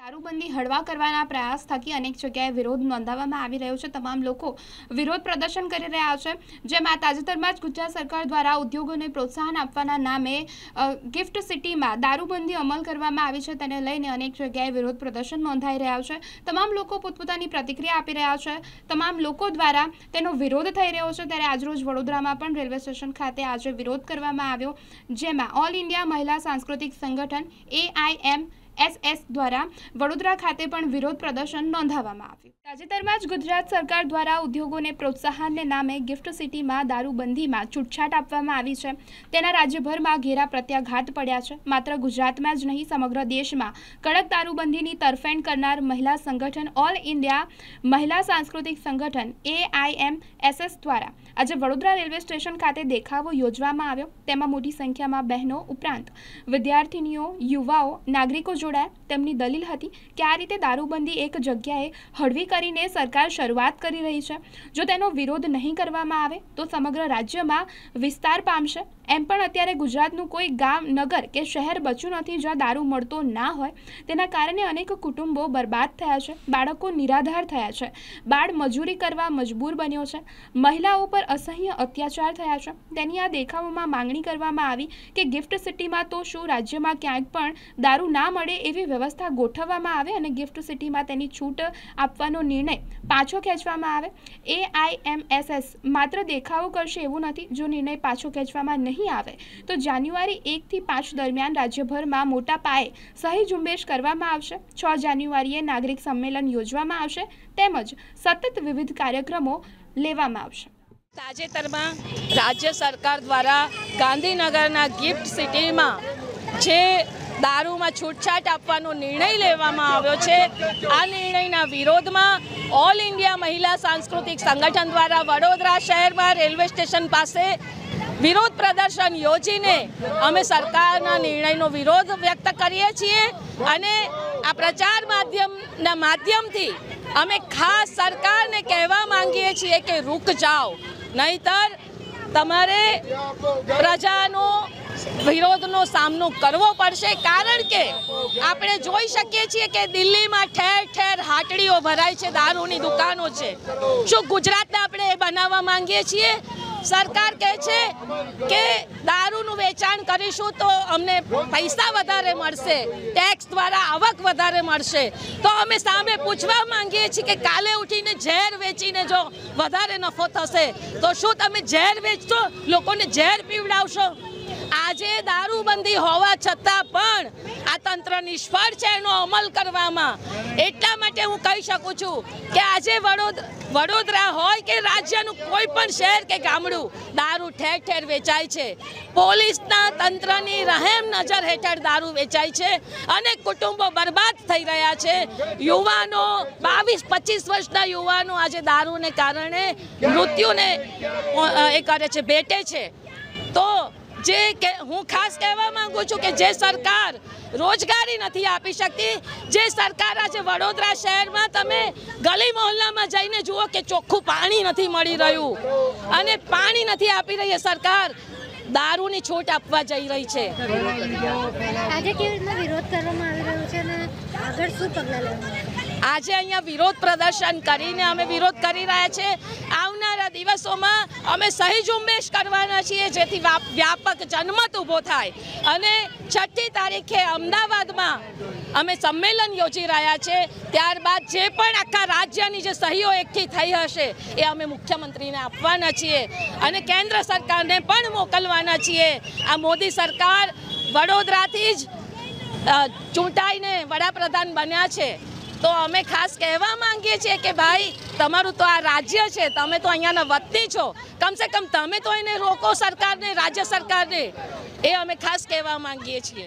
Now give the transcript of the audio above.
દારૂબંધી હળવા કરવાના પ્રયાસ થકી અનેક જગ્યાએ વિરોધ નોંધાવવામાં આવી રહ્યો છે તમામ લોકો વિરોધ પ્રદર્શન કરી રહ્યા છે જેમાં તાજેતરમાં જ ગુજરાત સરકાર દ્વારા ઉદ્યોગોને પ્રોત્સાહન આપવાના નામે ગિફ્ટ સિટીમાં દારૂબંધી અમલ કરવામાં આવી છે તેને લઈને અનેક જગ્યાએ વિરોધ પ્રદર્શન નોંધાઈ રહ્યા છે તમામ લોકો પોતપોતાની પ્રતિક્રિયા આપી રહ્યા છે તમામ લોકો દ્વારા તેનો વિરોધ થઈ રહ્યો છે ત્યારે આજરોજ વડોદરામાં પણ રેલવે સ્ટેશન ખાતે આજે વિરોધ કરવામાં આવ્યો જેમાં ઓલ ઇન્ડિયા મહિલા સાંસ્કૃતિક સંગઠન એઆઈએમ એસએસ દ્વારા વડોદરા ખાતે પણ વિરોધ પ્રદર્શન નોંધાવવામાં આવ્યું તાજેતરમાં જ ગુજરાત સરકાર દ્વારા ઉદ્યોગોને પ્રોત્સાહનને નામે ગિફ્ટ સિટીમાં દારૂબંધીમાં છૂટછાટ આપવામાં આવી છે તેના રાજ્યભરમાં ઘેરા પ્રત્યાઘાત પડ્યા છે માત્ર ગુજરાતમાં જ નહીં સમગ્ર દેશમાં કડક દારૂબંધીની તરફેણ કરનાર મહિલા સંગઠન ઓલ ઇન્ડિયા મહિલા સાંસ્કૃતિક સંગઠન એઆઈએમએસએસ દ્વારા આજે વડોદરા રેલવે સ્ટેશન ખાતે દેખાવો યોજવામાં આવ્યો તેમાં મોટી સંખ્યામાં બહેનો ઉપરાંત વિદ્યાર્થીનીઓ યુવાઓ નાગરિકો જોડે તેમની દલીલ હતી કે આ રીતે દારૂબંધી એક જગ્યાએ હડવી કરીને સરકાર શરૂઆત કરી રહી છે જો તેનો વિરોધ નહીં કરવામાં આવે તો સમગ્ર રાજ્યમાં વિસ્તાર પામશે એમ પણ અત્યારે ગુજરાતનું કોઈ ગામ નગર કે શહેર બચ્યું નથી જ્યાં દારૂ મળતો ના હોય તેના કારણે અનેક કુટુંબો બરબાદ થયા છે બાળકો નિરાધાર થયા છે બાળ મજૂરી કરવા મજબૂર બન્યો છે મહિલાઓ પર અસહ્ય અત્યાચાર થયા છે તેની આ દેખાવોમાં માંગણી કરવામાં આવી કે ગિફ્ટ સિટીમાં તો શું રાજ્યમાં ક્યાંક પણ દારૂ ના મળે એવી વ્યવસ્થા ગોઠવવામાં આવે અને ગિફ્ટ સિટીમાં તેની છૂટ આપવાનો નિર્ણય પાછો ખેંચવામાં આવે એમ એસ એસ માત્ર દેખાવો કરશે એવું નથી જો નિર્ણય પાછો ખેંચવામાં નહીં નહીં આવે તો જાન્યુઆરી એકથી પાંચ દરમિયાન રાજ્યભરમાં મોટા પાયે સહી ઝુંબેશ કરવામાં આવશે છ જાન્યુઆરીએ નાગરિક સંમેલન યોજવામાં આવશે તેમજ સતત વિવિધ કાર્યક્રમો લેવામાં આવશે તાજેતરમાં રાજ્ય સરકાર દ્વારા ગાંધીનગરના ગિફ્ટ સિટીમાં જે દારૂમાં છૂટછાટ આપવાનો નિર્ણય લેવામાં આવ્યો છે આ નિર્ણયના વિરોધમાં ઓલ ઇન્ડિયા મહિલા સાંસ્કૃતિક સંગઠન દ્વારા વડોદરા શહેરમાં રેલવે સ્ટેશન પાસે વિરોધ પ્રદર્શન યોજીને અમે સરકારના નિર્ણયનો વિરોધ વ્યક્ત કરીએ છીએ અને આ પ્રચાર માધ્યમના માધ્યમથી અમે ખાસ સરકારને કહેવા માંગીએ છીએ કે રૂક જાઓ નહીતર તમારે પ્રજાનો વિરોધનો સામનો કરવો પડશે કારણ કે આપણે જોઈ શકીએ છીએ કે દિલ્હીમાં ઠેર ઠેર હાટડીઓ ભરાય છે દારૂની દુકાનો છે શું ગુજરાતને આપણે એ બનાવવા માંગીએ છીએ સરકાર કહે છે કે દારૂનું વેચાણ કરીશું તો અમને પૈસા વધારે મળશે ટેક્સ દ્વારા આવક વધારે મળશે તો અમે સામે પૂછવા માંગીએ છીએ કે કાલે ઉઠીને ઝેર વેચીને જો વધારે નફો થશે તો શું તમે ઝેર વેચશો લોકોને ઝેર પીવડાવશો આજે દારૂબંધી હોવા છતાં પણ આ તંત્ર નિષ્ફળ છે એનો અમલ કરવામાં એટલા માટે હું કહી શકું છું કે આજે વડોદરા હોય કે રાજ્યનું કોઈ પણ શહેર કે ગામડું દારૂ ઠેર ઠેર વેચાય છે પોલીસના તંત્રની રહેમ નજર હેઠળ દારૂ વેચાય છે અને કુટુંબો બરબાદ થઈ રહ્યા છે યુવાનો બાવીસ પચીસ વર્ષના યુવાનો આજે દારૂને કારણે મૃત્યુને એ કરે છે ભેટે છે તો જે કે હું ખાસ કહેવા માંગુ છું કે જે સરકાર રોજગારી નથી આપી શકતી જે સરકાર આજે વડોદરા શહેરમાં તમે ગલી મહોલ્લામાં જઈને જુઓ કે ચોખ્ખું પાણી નથી મળી રહ્યું અને પાણી નથી આપી રહી સરકાર દારૂની છૂટ આપવા જઈ રહી છે આજે આજે અહીંયા વિરોધ પ્રદર્શન કરીને અમે વિરોધ કરી રહ્યા છે દિવસોમાં અમે સહી ઉમેશ કરવાના છીએ જેથી વ્યાપક જનમત ઊભો થાય અને છઠ્ઠી તારીખે અમદાવાદમાં અમે સંમેલન યોજી રહ્યા છે ત્યારબાદ જે પણ આખા રાજ્યની જે સહીઓ એકઠી થઈ હશે એ અમે મુખ્યમંત્રીને આપવાના છીએ અને કેન્દ્ર સરકારને પણ મોકલવાના છીએ આ મોદી સરકાર વડોદરાથી જ ચૂંટાઈને વડાપ્રધાન બન્યા છે તો અમે ખાસ કહેવા માંગીએ છીએ કે ભાઈ તમારું તો આ રાજ્ય છે તમે તો અહીંયાના વતની છો કમસે કમ તમે તો એને રોકો સરકારને રાજ્ય સરકારને એ અમે ખાસ કહેવા માંગીએ છીએ